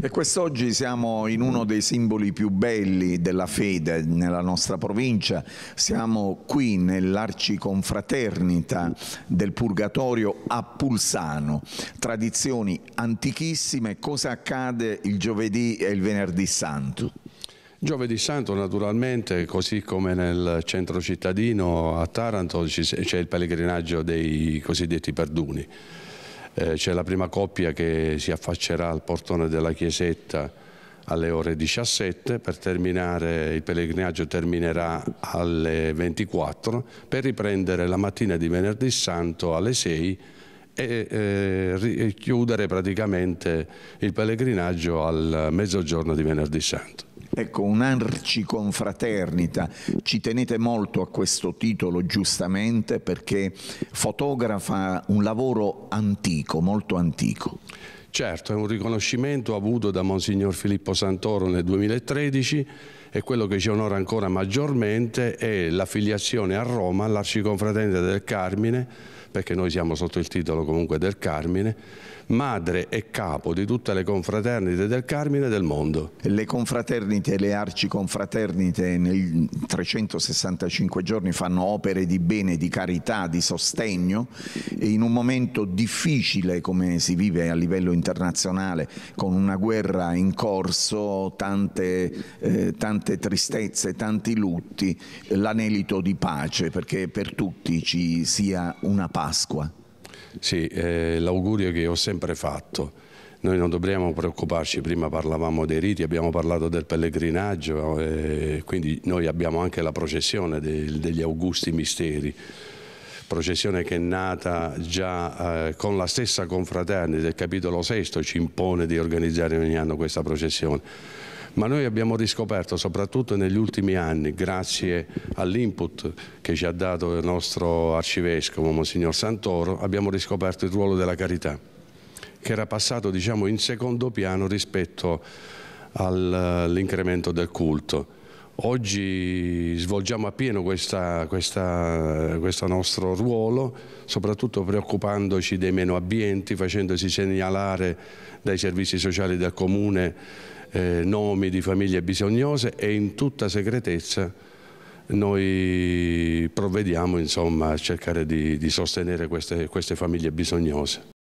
E quest'oggi siamo in uno dei simboli più belli della fede nella nostra provincia, siamo qui nell'arciconfraternita del Purgatorio a Pulsano, tradizioni antichissime, cosa accade il giovedì e il venerdì santo? Giovedì Santo naturalmente, così come nel centro cittadino a Taranto c'è il pellegrinaggio dei cosiddetti perduni eh, c'è la prima coppia che si affaccerà al portone della chiesetta alle ore 17 per terminare il pellegrinaggio terminerà alle 24 per riprendere la mattina di venerdì santo alle 6 e, eh, chiudere praticamente il pellegrinaggio al mezzogiorno di venerdì santo. Ecco, un'arci confraternita, ci tenete molto a questo titolo giustamente perché fotografa un lavoro antico, molto antico. Certo, è un riconoscimento avuto da Monsignor Filippo Santoro nel 2013 e quello che ci onora ancora maggiormente è l'affiliazione a Roma all'Arciconfraternita del Carmine perché noi siamo sotto il titolo comunque del Carmine, madre e capo di tutte le confraternite del Carmine del mondo. Le confraternite, le arciconfraternite nel 365 giorni fanno opere di bene, di carità, di sostegno e in un momento difficile come si vive a livello internazionale con una guerra in corso, tante, eh, tante tristezze, tanti lutti, l'anelito di pace perché per tutti ci sia una pace Pasqua. Sì, eh, l'augurio che ho sempre fatto. Noi non dobbiamo preoccuparci, prima parlavamo dei riti, abbiamo parlato del pellegrinaggio, eh, quindi noi abbiamo anche la processione del, degli Augusti Misteri, processione che è nata già eh, con la stessa confraternita del capitolo VI, ci impone di organizzare ogni anno questa processione ma noi abbiamo riscoperto soprattutto negli ultimi anni, grazie all'input che ci ha dato il nostro arcivescovo, Monsignor Santoro, abbiamo riscoperto il ruolo della carità, che era passato diciamo, in secondo piano rispetto all'incremento del culto. Oggi svolgiamo appieno questo nostro ruolo, soprattutto preoccupandoci dei meno abbienti, facendosi segnalare dai servizi sociali del Comune eh, nomi di famiglie bisognose e in tutta segretezza noi provvediamo insomma, a cercare di, di sostenere queste, queste famiglie bisognose.